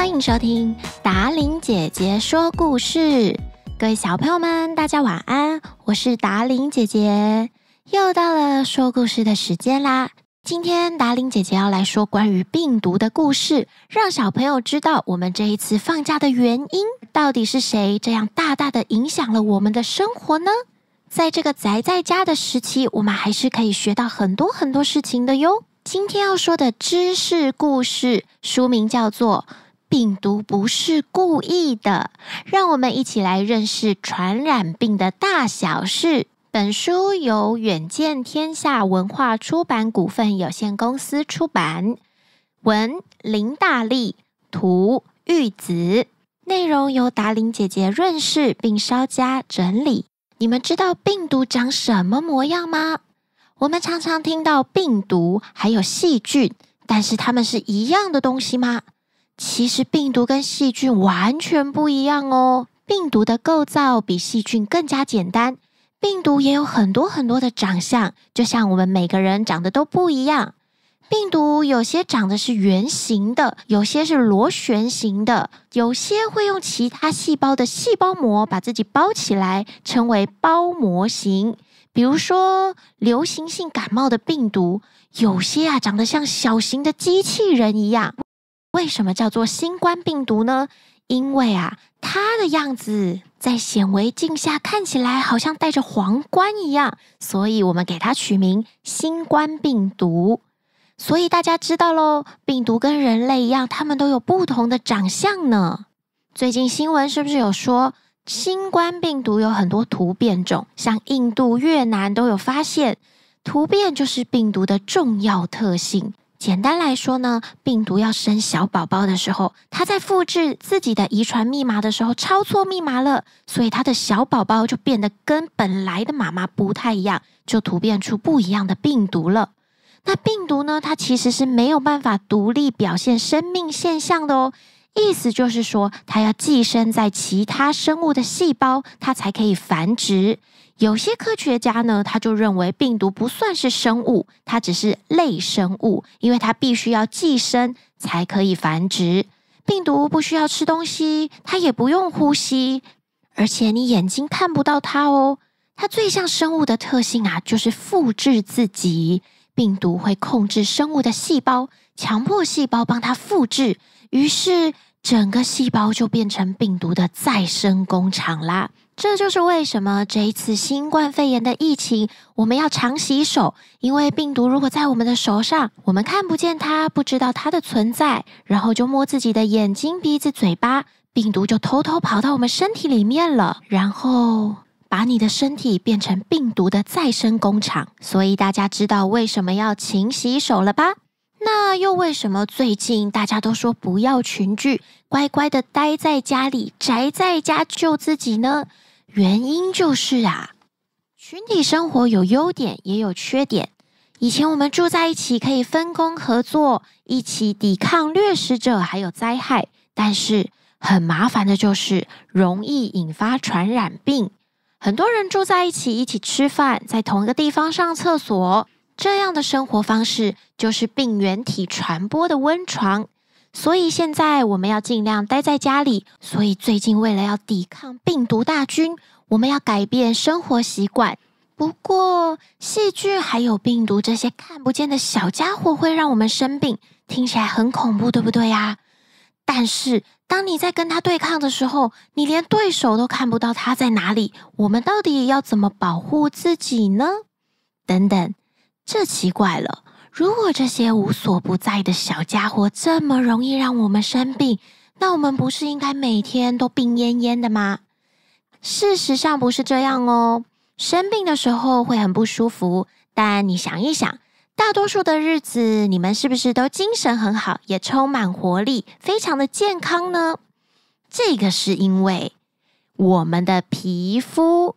欢迎收听达玲姐姐说故事，各位小朋友们，大家晚安，我是达玲姐姐，又到了说故事的时间啦。今天达玲姐姐要来说关于病毒的故事，让小朋友知道我们这一次放假的原因到底是谁，这样大大的影响了我们的生活呢？在这个宅在家的时期，我们还是可以学到很多很多事情的哟。今天要说的知识故事书名叫做。病毒不是故意的，让我们一起来认识传染病的大小事。本书由远见天下文化出版股份有限公司出版，文林大力，图玉子，内容由达玲姐姐润饰并稍加整理。你们知道病毒长什么模样吗？我们常常听到病毒还有细菌，但是它们是一样的东西吗？其实病毒跟细菌完全不一样哦。病毒的构造比细菌更加简单。病毒也有很多很多的长相，就像我们每个人长得都不一样。病毒有些长得是圆形的，有些是螺旋形的，有些会用其他细胞的细胞膜把自己包起来，称为包膜型。比如说流行性感冒的病毒，有些啊长得像小型的机器人一样。为什么叫做新冠病毒呢？因为啊，它的样子在显微镜下看起来好像戴着皇冠一样，所以我们给它取名新冠病毒。所以大家知道喽，病毒跟人类一样，它们都有不同的长相呢。最近新闻是不是有说新冠病毒有很多突变种，像印度、越南都有发现？突变就是病毒的重要特性。简单来说呢，病毒要生小宝宝的时候，它在复制自己的遗传密码的时候，抄错密码了，所以它的小宝宝就变得跟本来的妈妈不太一样，就突变出不一样的病毒了。那病毒呢，它其实是没有办法独立表现生命现象的哦，意思就是说，它要寄生在其他生物的细胞，它才可以繁殖。有些科学家呢，他就认为病毒不算是生物，它只是类生物，因为它必须要寄生才可以繁殖。病毒不需要吃东西，它也不用呼吸，而且你眼睛看不到它哦。它最像生物的特性啊，就是复制自己。病毒会控制生物的细胞，强迫细胞帮它复制，于是整个细胞就变成病毒的再生工厂啦。这就是为什么这一次新冠肺炎的疫情，我们要常洗手。因为病毒如果在我们的手上，我们看不见它，不知道它的存在，然后就摸自己的眼睛、鼻子、嘴巴，病毒就偷偷跑到我们身体里面了，然后把你的身体变成病毒的再生工厂。所以大家知道为什么要勤洗手了吧？那又为什么最近大家都说不要群聚，乖乖的待在家里，宅在家救自己呢？原因就是啊，群体生活有优点也有缺点。以前我们住在一起可以分工合作，一起抵抗掠食者还有灾害，但是很麻烦的就是容易引发传染病。很多人住在一起，一起吃饭，在同一个地方上厕所。这样的生活方式就是病原体传播的温床，所以现在我们要尽量待在家里。所以最近为了要抵抗病毒大军，我们要改变生活习惯。不过细菌还有病毒这些看不见的小家伙会让我们生病，听起来很恐怖，对不对呀？但是当你在跟他对抗的时候，你连对手都看不到他在哪里。我们到底要怎么保护自己呢？等等。这奇怪了。如果这些无所不在的小家伙这么容易让我们生病，那我们不是应该每天都病恹恹的吗？事实上不是这样哦。生病的时候会很不舒服，但你想一想，大多数的日子你们是不是都精神很好，也充满活力，非常的健康呢？这个是因为我们的皮肤。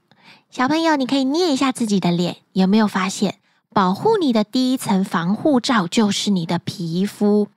小朋友，你可以捏一下自己的脸，有没有发现？保护你的第一层防护罩就是你的皮肤，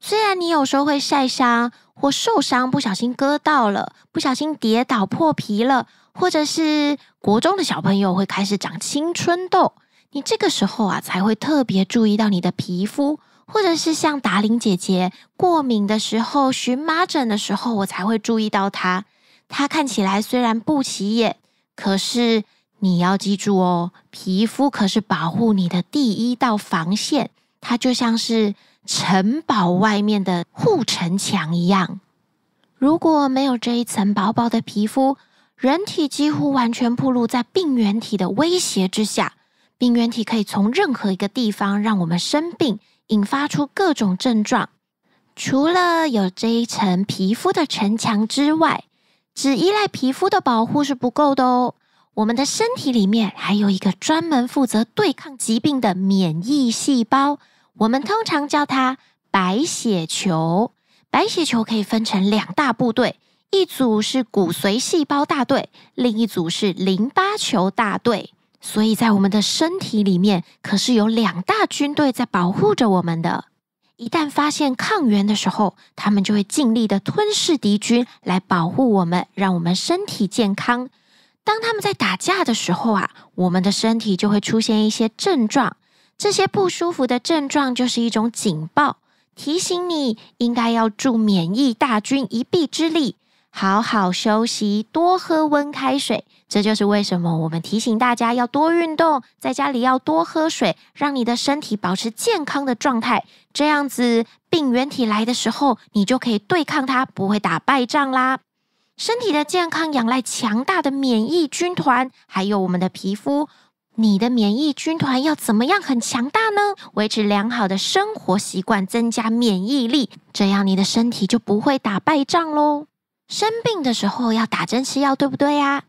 虽然你有时候会晒伤或受伤，不小心割到了，不小心跌倒破皮了，或者是国中的小朋友会开始长青春痘，你这个时候啊才会特别注意到你的皮肤，或者是像达玲姐姐过敏的时候、荨麻疹的时候，我才会注意到它。它看起来虽然不起眼，可是。你要记住哦，皮肤可是保护你的第一道防线，它就像是城堡外面的护城墙一样。如果没有这一层薄薄的皮肤，人体几乎完全暴露在病原体的威胁之下。病原体可以从任何一个地方让我们生病，引发出各种症状。除了有这一层皮肤的城墙之外，只依赖皮肤的保护是不够的哦。我们的身体里面还有一个专门负责对抗疾病的免疫细胞，我们通常叫它白血球。白血球可以分成两大部队，一组是骨髓细胞大队，另一组是淋巴球大队。所以在我们的身体里面，可是有两大军队在保护着我们的。一旦发现抗原的时候，他们就会尽力的吞噬敌军，来保护我们，让我们身体健康。当他们在打架的时候啊，我们的身体就会出现一些症状，这些不舒服的症状就是一种警报，提醒你应该要助免疫大军一臂之力，好好休息，多喝温开水。这就是为什么我们提醒大家要多运动，在家里要多喝水，让你的身体保持健康的状态。这样子，病原体来的时候，你就可以对抗它，不会打败仗啦。身体的健康仰赖强大的免疫军团，还有我们的皮肤。你的免疫军团要怎么样很强大呢？维持良好的生活习惯，增加免疫力，这样你的身体就不会打败仗喽。生病的时候要打针吃药，对不对呀？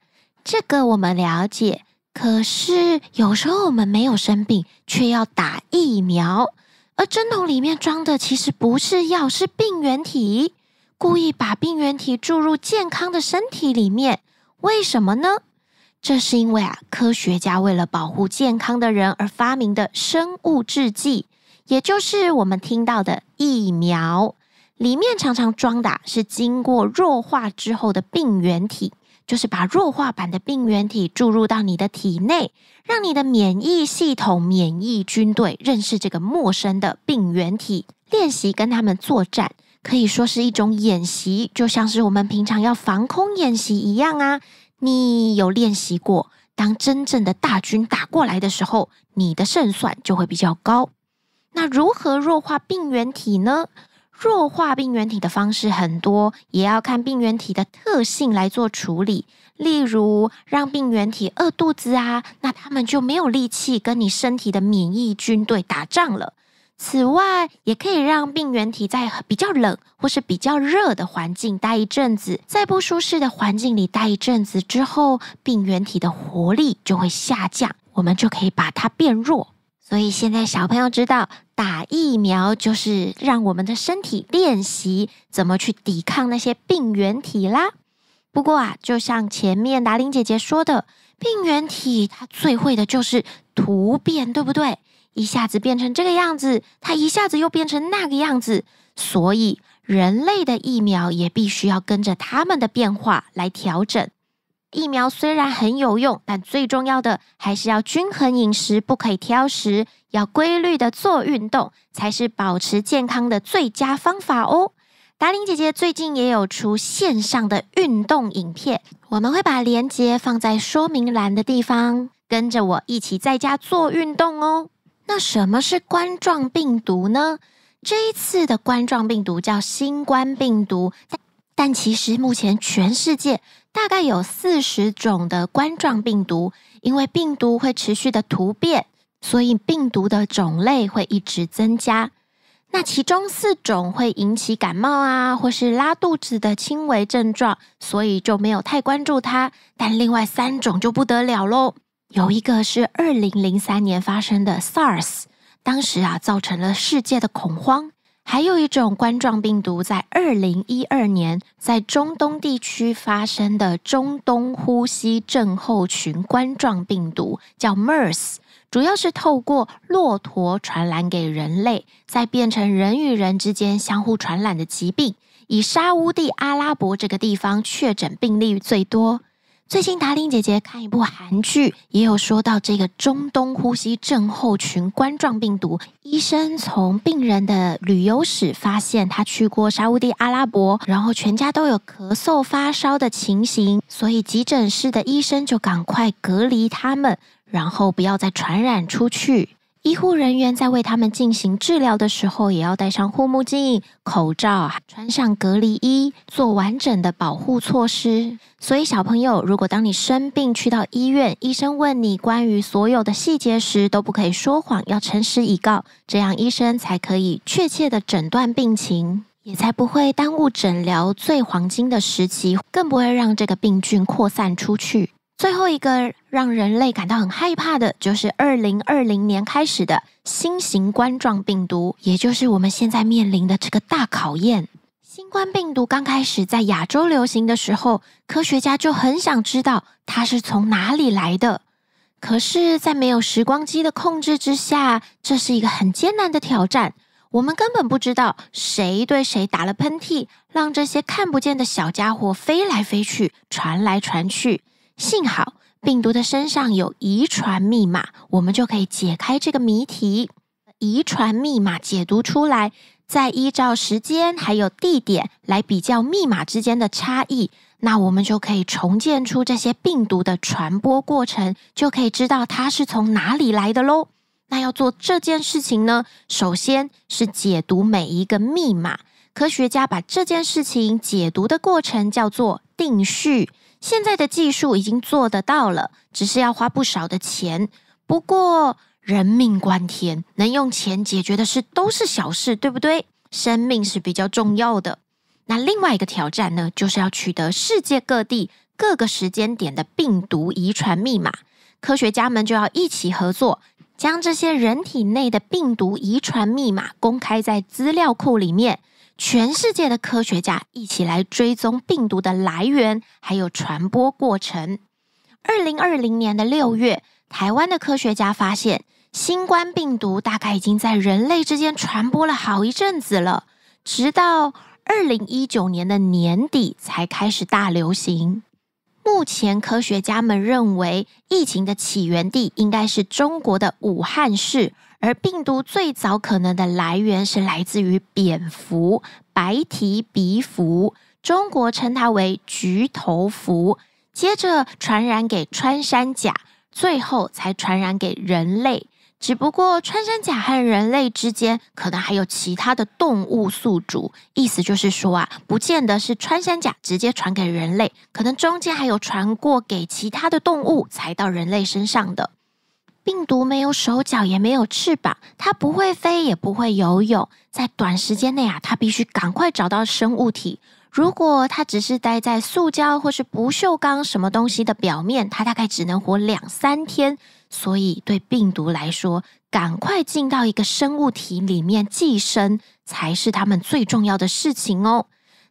这个我们了解。可是有时候我们没有生病，却要打疫苗，而针筒里面装的其实不是药，是病原体。故意把病原体注入健康的身体里面，为什么呢？这是因为啊，科学家为了保护健康的人而发明的生物制剂，也就是我们听到的疫苗，里面常常装的是经过弱化之后的病原体，就是把弱化版的病原体注入到你的体内，让你的免疫系统、免疫军队认识这个陌生的病原体，练习跟他们作战。可以说是一种演习，就像是我们平常要防空演习一样啊。你有练习过，当真正的大军打过来的时候，你的胜算就会比较高。那如何弱化病原体呢？弱化病原体的方式很多，也要看病原体的特性来做处理。例如，让病原体饿肚子啊，那他们就没有力气跟你身体的免疫军队打仗了。此外，也可以让病原体在比较冷或是比较热的环境待一阵子，在不舒适的环境里待一阵子之后，病原体的活力就会下降，我们就可以把它变弱。所以现在小朋友知道，打疫苗就是让我们的身体练习怎么去抵抗那些病原体啦。不过啊，就像前面达玲姐姐说的，病原体它最会的就是突变，对不对？一下子变成这个样子，它一下子又变成那个样子，所以人类的疫苗也必须要跟着它们的变化来调整。疫苗虽然很有用，但最重要的还是要均衡饮食，不可以挑食，要规律的做运动，才是保持健康的最佳方法哦。达玲姐姐最近也有出线上的运动影片，我们会把链接放在说明栏的地方，跟着我一起在家做运动哦。那什么是冠状病毒呢？这一次的冠状病毒叫新冠病毒，但但其实目前全世界大概有四十种的冠状病毒，因为病毒会持续的突变，所以病毒的种类会一直增加。那其中四种会引起感冒啊，或是拉肚子的轻微症状，所以就没有太关注它。但另外三种就不得了喽。有一个是二零零三年发生的 SARS，当时啊造成了世界的恐慌。还有一种冠状病毒在二零一二年在中东地区发生的中东呼吸症候群冠状病毒，叫 MERS，主要是透过骆驼传染给人类，再变成人与人之间相互传染的疾病。以沙乌地阿拉伯这个地方确诊病例最多。最近达令姐姐看一部韩剧，也有说到这个中东呼吸症候群冠状病毒。医生从病人的旅游史发现，他去过沙地阿拉伯，然后全家都有咳嗽、发烧的情形，所以急诊室的医生就赶快隔离他们，然后不要再传染出去。医护人员在为他们进行治疗的时候，也要戴上护目镜、口罩，穿上隔离衣，做完整的保护措施。所以，小朋友，如果当你生病去到医院，医生问你关于所有的细节时，都不可以说谎，要诚实以告，这样医生才可以确切的诊断病情，也才不会耽误诊疗最黄金的时期，更不会让这个病菌扩散出去。最后一个让人类感到很害怕的就是二零二零年开始的新型冠状病毒，也就是我们现在面临的这个大考验。新冠病毒刚开始在亚洲流行的时候，科学家就很想知道它是从哪里来的。可是，在没有时光机的控制之下，这是一个很艰难的挑战。我们根本不知道谁对谁打了喷嚏，让这些看不见的小家伙飞来飞去，传来传去。幸好病毒的身上有遗传密码，我们就可以解开这个谜题。遗传密码解读出来，再依照时间还有地点来比较密码之间的差异，那我们就可以重建出这些病毒的传播过程，就可以知道它是从哪里来的喽。那要做这件事情呢，首先是解读每一个密码。科学家把这件事情解读的过程叫做定序。现在的技术已经做得到了，只是要花不少的钱。不过人命关天，能用钱解决的事都是小事，对不对？生命是比较重要的。那另外一个挑战呢，就是要取得世界各地各个时间点的病毒遗传密码。科学家们就要一起合作，将这些人体内的病毒遗传密码公开在资料库里面。全世界的科学家一起来追踪病毒的来源，还有传播过程。二零二零年的六月，台湾的科学家发现，新冠病毒大概已经在人类之间传播了好一阵子了，直到二零一九年的年底才开始大流行。目前，科学家们认为疫情的起源地应该是中国的武汉市。而病毒最早可能的来源是来自于蝙蝠，白蹄鼻蝠，中国称它为菊头蝠，接着传染给穿山甲，最后才传染给人类。只不过穿山甲和人类之间可能还有其他的动物宿主，意思就是说啊，不见得是穿山甲直接传给人类，可能中间还有传过给其他的动物才到人类身上的。病毒没有手脚，也没有翅膀，它不会飞，也不会游泳。在短时间内啊，它必须赶快找到生物体。如果它只是待在塑胶或是不锈钢什么东西的表面，它大概只能活两三天。所以，对病毒来说，赶快进到一个生物体里面寄生，才是他们最重要的事情哦。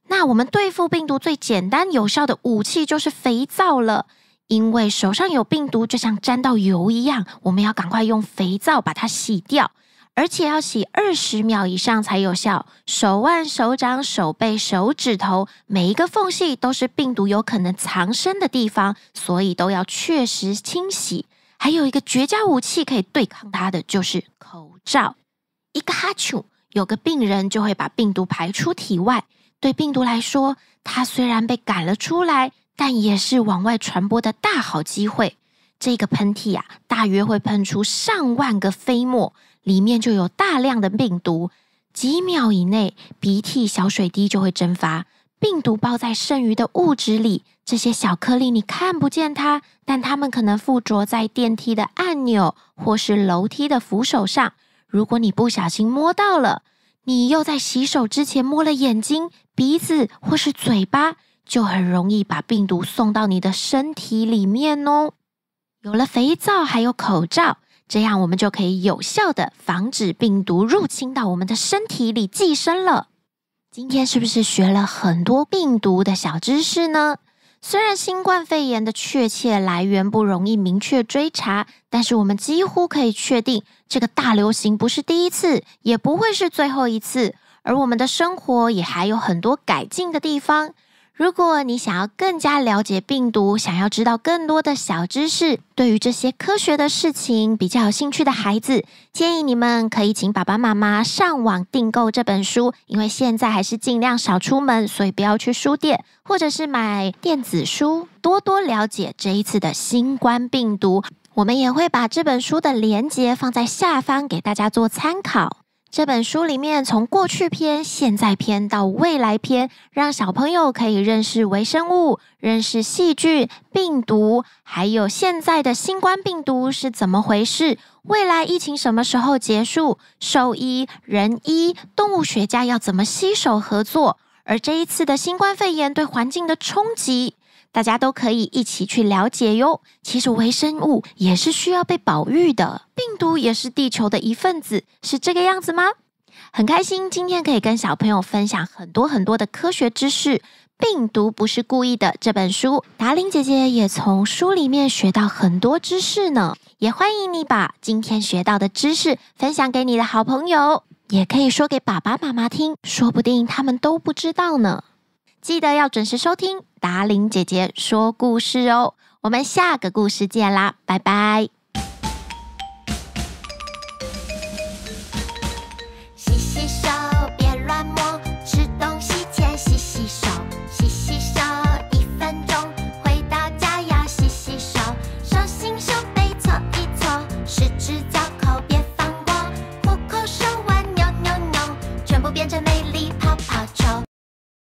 那我们对付病毒最简单有效的武器，就是肥皂了。因为手上有病毒，就像沾到油一样，我们要赶快用肥皂把它洗掉，而且要洗二十秒以上才有效。手腕、手掌、手背、手指头，每一个缝隙都是病毒有可能藏身的地方，所以都要确实清洗。还有一个绝佳武器可以对抗它的，就是口罩。一个哈丘，有个病人就会把病毒排出体外。对病毒来说，它虽然被赶了出来。但也是往外传播的大好机会。这个喷嚏啊，大约会喷出上万个飞沫，里面就有大量的病毒。几秒以内，鼻涕小水滴就会蒸发，病毒包在剩余的物质里。这些小颗粒你看不见它，但它们可能附着在电梯的按钮或是楼梯的扶手上。如果你不小心摸到了，你又在洗手之前摸了眼睛、鼻子或是嘴巴。就很容易把病毒送到你的身体里面哦。有了肥皂，还有口罩，这样我们就可以有效的防止病毒入侵到我们的身体里寄生了。今天是不是学了很多病毒的小知识呢？虽然新冠肺炎的确切来源不容易明确追查，但是我们几乎可以确定，这个大流行不是第一次，也不会是最后一次。而我们的生活也还有很多改进的地方。如果你想要更加了解病毒，想要知道更多的小知识，对于这些科学的事情比较有兴趣的孩子，建议你们可以请爸爸妈妈上网订购这本书。因为现在还是尽量少出门，所以不要去书店，或者是买电子书，多多了解这一次的新冠病毒。我们也会把这本书的链接放在下方给大家做参考。这本书里面从过去篇、现在篇到未来篇，让小朋友可以认识微生物、认识细菌、病毒，还有现在的新冠病毒是怎么回事？未来疫情什么时候结束？兽医、人医、动物学家要怎么携手合作？而这一次的新冠肺炎对环境的冲击？大家都可以一起去了解哟。其实微生物也是需要被保育的，病毒也是地球的一份子，是这个样子吗？很开心今天可以跟小朋友分享很多很多的科学知识。《病毒不是故意的》这本书，达令姐姐也从书里面学到很多知识呢。也欢迎你把今天学到的知识分享给你的好朋友，也可以说给爸爸妈妈听，说不定他们都不知道呢。记得要准时收听达玲姐姐说故事哦！我们下个故事见啦，拜拜。